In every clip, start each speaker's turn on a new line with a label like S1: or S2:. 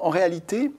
S1: En réalité,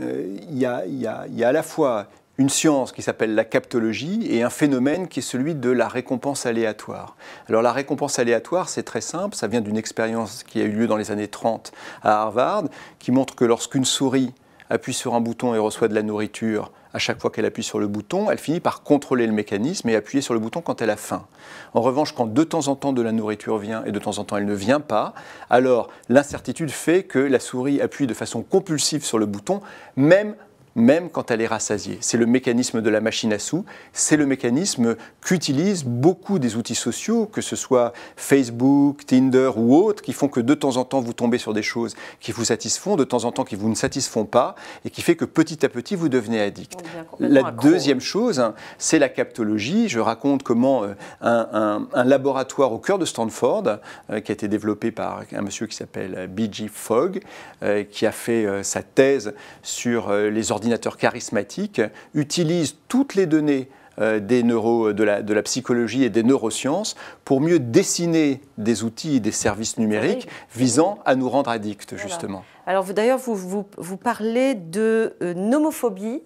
S1: euh, il y, y, a à la fois une science qui s'appelle la captologie et un phénomène qui est celui de la récompense aléatoire. Alors la récompense aléatoire, c'est très simple, ça vient d'une expérience qui a eu lieu dans les années 30 à Harvard, qui montre que lorsqu'une souris appuie sur un bouton et reçoit de la nourriture à chaque fois qu'elle appuie sur le bouton, elle finit par contrôler le mécanisme et appuyer sur le bouton quand elle a faim. En revanche, quand de temps en temps de la nourriture vient et de temps en temps elle ne vient pas, alors l'incertitude fait que la souris appuie de façon compulsive sur le bouton, même même quand elle est rassasiée. C'est le mécanisme de la machine à sous, c'est le mécanisme qu'utilisent beaucoup des outils sociaux, que ce soit Facebook, Tinder ou autres, qui font que de temps en temps vous tombez sur des choses qui vous satisfont, de temps en temps qui vous ne satisfont pas, et qui fait que petit à petit vous devenez addict. La deuxième chose, hein, c'est la captologie. Je raconte comment euh, un, laboratoire au cœur de Stanford, euh, qui a été développé par un monsieur qui s'appelle B.G. Fogg, euh, qui a fait sa thèse sur les ordinateurs charismatique utilise toutes les données euh, des de, de la psychologie et des neurosciences pour mieux dessiner des outils et des services numériques visant à nous rendre addicts, justement. Alors d'ailleurs, vous, vous, parlez de euh, nomophobie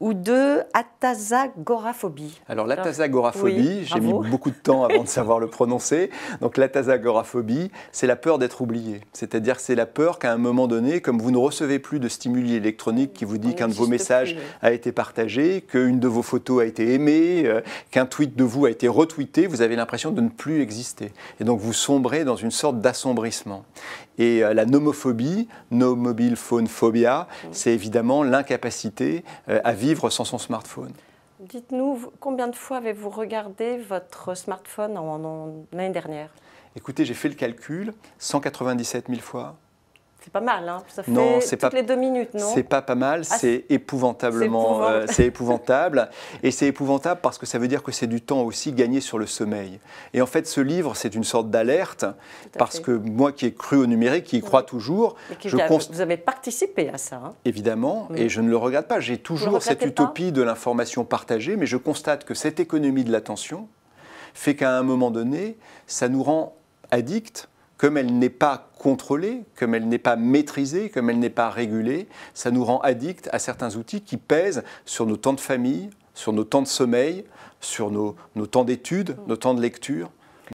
S1: ou de atazagoraphobie. Alors l'atasagoraphobie, j'ai mis beaucoup de temps avant de savoir le prononcer. Donc l'atasagoraphobie, c'est la peur d'être oublié. C'est-à-dire c'est la peur qu'à un moment donné, comme vous ne recevez plus de stimuli électroniques qui vous dit qu'un de vos messages a été partagé, qu'une de vos photos a été aimée, euh, qu'un tweet de vous a été retweeté, vous avez l'impression de ne plus exister. Et donc vous sombrez dans une sorte d'assombrissement. Et euh, la nomophobie, no mobile phone phobia, c'est évidemment l'incapacité euh, à vivre sans son smartphone. Dites-nous, combien de fois avez-vous regardé votre smartphone en, l'année dernière Écoutez, j'ai fait le calcul, 197 000 fois. C'est pas mal, hein. ça fait toutes les deux minutes, non C'est pas pas mal, ah, c'est épouvantablement, euh, c'est épouvantable, et c'est épouvantable parce que ça veut dire que c'est du temps aussi gagné sur le sommeil. Et en fait, ce livre, c'est une sorte d'alerte parce que moi, qui ai cru au numérique, qui y crois toujours, je vous avez participé à ça. Hein. Évidemment, mm. et je ne le regarde pas. J'ai toujours cette utopie de l'information partagée, mais je constate que cette économie de l'attention fait qu'à un moment donné, ça nous rend addicts comme elle n'est pas contrôlée, comme elle n'est pas maîtrisée, comme elle n'est pas régulée, ça nous rend addicts à certains outils qui pèsent sur nos temps de famille, sur nos temps de sommeil, sur nos, nos temps d'études, mm. nos temps de lecture.